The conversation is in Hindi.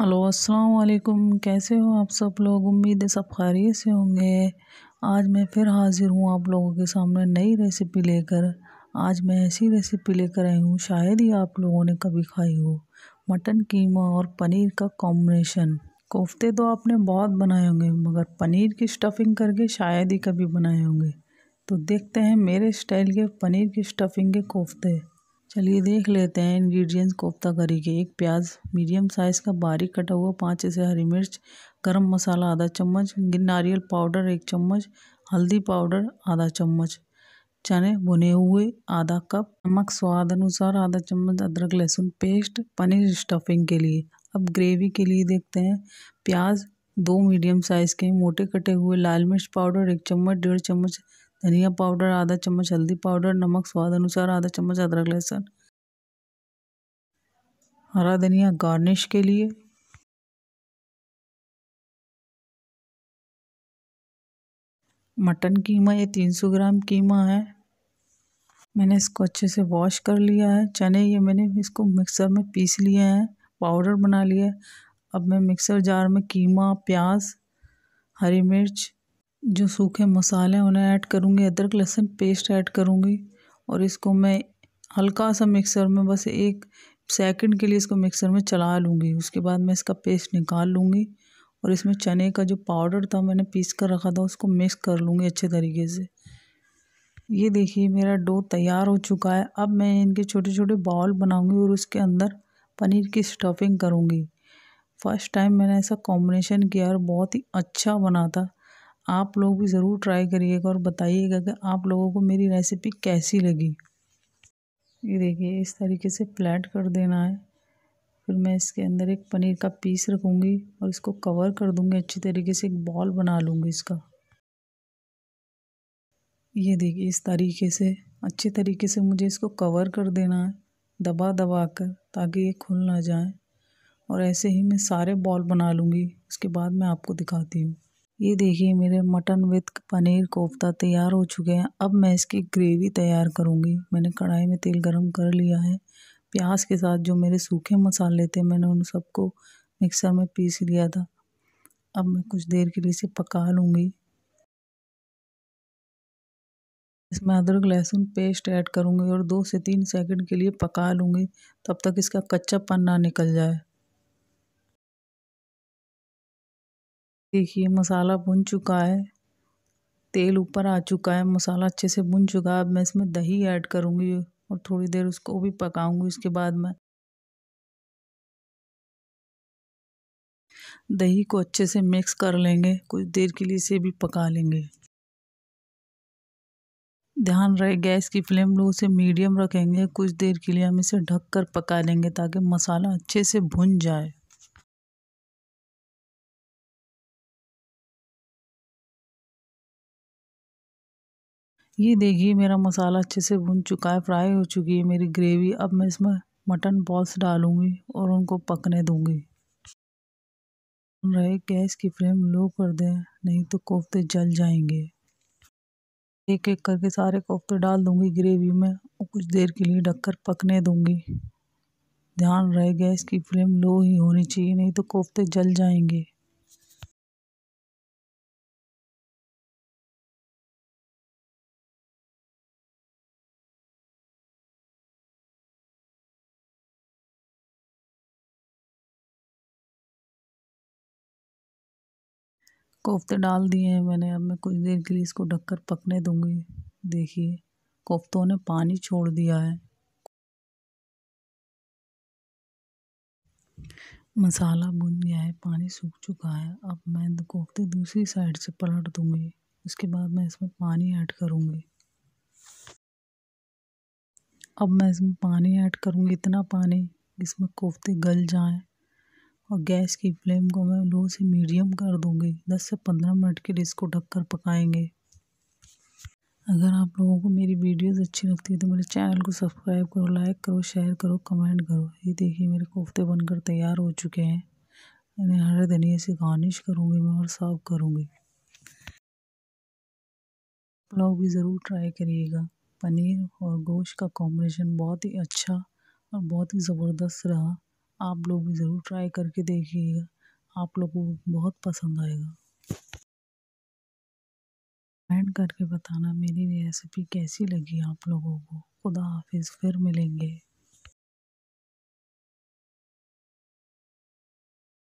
हेलो अस्सलाम वालेकुम कैसे हो आप सब लोग उम्मीद है सब खैरियत से होंगे आज मैं फिर हाज़िर हूँ आप लोगों के सामने नई रेसिपी लेकर आज मैं ऐसी रेसिपी लेकर आई हूँ शायद ही आप लोगों ने कभी खाई हो मटन कीमा और पनीर का कॉम्बिनेशन कोफ्ते तो आपने बहुत बनाए होंगे मगर पनीर की स्टफिंग करके शायद ही कभी बनाए होंगे तो देखते हैं मेरे स्टाइल के पनीर की स्टफिंग के कोफ्ते चलिए देख लेते हैं इंग्रेडिएंट्स कोफ्ता करी के एक प्याज मीडियम साइज़ का बारीक कटा हुआ पाँच से हरी मिर्च गरम मसाला आधा चम्मच नारियल पाउडर एक चम्मच हल्दी पाउडर आधा चम्मच चने भुने हुए आधा कप नमक स्वाद अनुसार आधा चम्मच अदरक लहसुन पेस्ट पनीर स्टफिंग के लिए अब ग्रेवी के लिए देखते हैं प्याज दो मीडियम साइज़ के मोटे कटे हुए लाल मिर्च पाउडर एक चम्मच डेढ़ चम्मच धनिया पाउडर आधा चम्मच हल्दी पाउडर नमक स्वाद अनुसार आधा चम्मच अदरक लहसुन हरा धनिया गार्निश के लिए मटन कीमा ये 300 ग्राम कीमा है मैंने इसको अच्छे से वॉश कर लिया है चने ये मैंने इसको मिक्सर में पीस लिए हैं पाउडर बना लिया है अब मैं मिक्सर जार में कीमा प्याज हरी मिर्च जो सूखे मसाले हैं उन्हें ऐड करूँगी अदरक लहसुन पेस्ट ऐड करूँगी और इसको मैं हल्का सा मिक्सर में बस एक सेकंड के लिए इसको मिक्सर में चला लूँगी उसके बाद मैं इसका पेस्ट निकाल लूँगी और इसमें चने का जो पाउडर था मैंने पीस कर रखा था उसको मिक्स कर लूँगी अच्छे तरीके से ये देखिए मेरा डो तैयार हो चुका है अब मैं इनके छोटे छोटे बॉल बनाऊँगी और उसके अंदर पनीर की स्टफिंग करूँगी फ़र्स्ट टाइम मैंने ऐसा कॉम्बिनेशन किया और बहुत ही अच्छा बना था आप लोग भी ज़रूर ट्राई करिएगा और बताइएगा कि आप लोगों को मेरी रेसिपी कैसी लगी ये देखिए इस तरीके से फ्लैट कर देना है फिर मैं इसके अंदर एक पनीर का पीस रखूँगी और इसको कवर कर दूँगी अच्छी तरीके से एक बॉल बना लूँगी इसका ये देखिए इस तरीके से अच्छे तरीके से मुझे इसको कवर कर देना है दबा दबा कर ताकि ये खुल ना जाए और ऐसे ही मैं सारे बॉल बना लूँगी उसके बाद मैं आपको दिखाती हूँ ये देखिए मेरे मटन विथ पनीर कोफ्ता तैयार हो चुके हैं अब मैं इसकी ग्रेवी तैयार करूँगी मैंने कढ़ाई में तेल गरम कर लिया है प्याज के साथ जो मेरे सूखे मसाले थे मैंने उन सबको मिक्सर में पीस लिया था अब मैं कुछ देर के लिए इसे पका लूँगी इसमें अदरक लहसुन पेस्ट ऐड करूँगी और दो से तीन सेकंड के लिए पका लूँगी तब तक इसका कच्चापन ना निकल जाए देखिए मसाला भुन चुका है तेल ऊपर आ चुका है मसाला अच्छे से भुन चुका है अब मैं इसमें दही ऐड करूँगी और थोड़ी देर उसको भी पकाऊँगी उसके बाद मैं दही को अच्छे से मिक्स कर लेंगे कुछ देर के लिए इसे भी पका लेंगे ध्यान रहे गैस की फ्लेम लो से मीडियम रखेंगे कुछ देर के लिए हम इसे ढककर पका लेंगे ताकि मसाला अच्छे से भुन जाए ये देखिए मेरा मसाला अच्छे से भुन चुका है फ्राई हो चुकी है मेरी ग्रेवी अब मैं इसमें मटन बॉल्स डालूँगी और उनको पकने दूँगी रहे गैस की फ्लेम लो कर दें नहीं तो कोफ्ते जल जाएंगे एक एक करके सारे कोफ्ते डाल दूँगी ग्रेवी में और कुछ देर के लिए ढककर पकने दूँगी ध्यान रहे गैस की फ्लेम लो ही होनी चाहिए नहीं तो कोफ्ते जल जाएंगे कोफ्ते डाल दिए हैं मैंने अब मैं कुछ देर के लिए इसको ढककर पकने दूंगी देखिए कोफ्तों ने पानी छोड़ दिया है मसाला भुन गया है पानी सूख चुका है अब मैं कोफ्ते दूसरी साइड से पलट दूंगी उसके बाद मैं इसमें पानी ऐड करूंगी अब मैं इसमें पानी ऐड करूंगी इतना पानी इसमें कोफ्ते गल जाएं और गैस की फ्लेम को मैं लो से मीडियम कर दूंगी 10 से 15 मिनट के लिए इसको ढककर पकाएंगे अगर आप लोगों को मेरी वीडियोस अच्छी लगती है तो मेरे चैनल को सब्सक्राइब करो लाइक करो शेयर करो कमेंट करो ये देखिए मेरे कोफ्ते बनकर तैयार हो चुके हैं इन्हें हरे धनिए से गार्निश करूँगी मैं और सर्व करूँगी पुलाव भी ज़रूर ट्राई करिएगा पनीर और गोश्त का कॉम्बिनेशन बहुत ही अच्छा और बहुत ही ज़बरदस्त रहा आप लोग भी ज़रूर ट्राई करके देखिएगा आप लोगों को बहुत पसंद आएगा कमेंट करके बताना मेरी रेसिपी कैसी लगी आप लोगों को खुदा हाफिज़ फिर मिलेंगे